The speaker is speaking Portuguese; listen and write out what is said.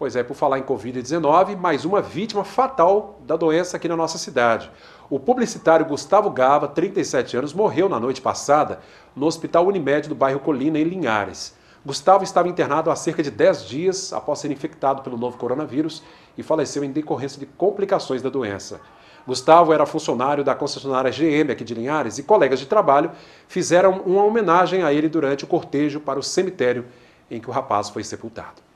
Pois é, por falar em Covid-19, mais uma vítima fatal da doença aqui na nossa cidade. O publicitário Gustavo Gava, 37 anos, morreu na noite passada no Hospital Unimed do bairro Colina, em Linhares. Gustavo estava internado há cerca de 10 dias após ser infectado pelo novo coronavírus e faleceu em decorrência de complicações da doença. Gustavo era funcionário da concessionária GM aqui de Linhares e colegas de trabalho fizeram uma homenagem a ele durante o cortejo para o cemitério em que o rapaz foi sepultado.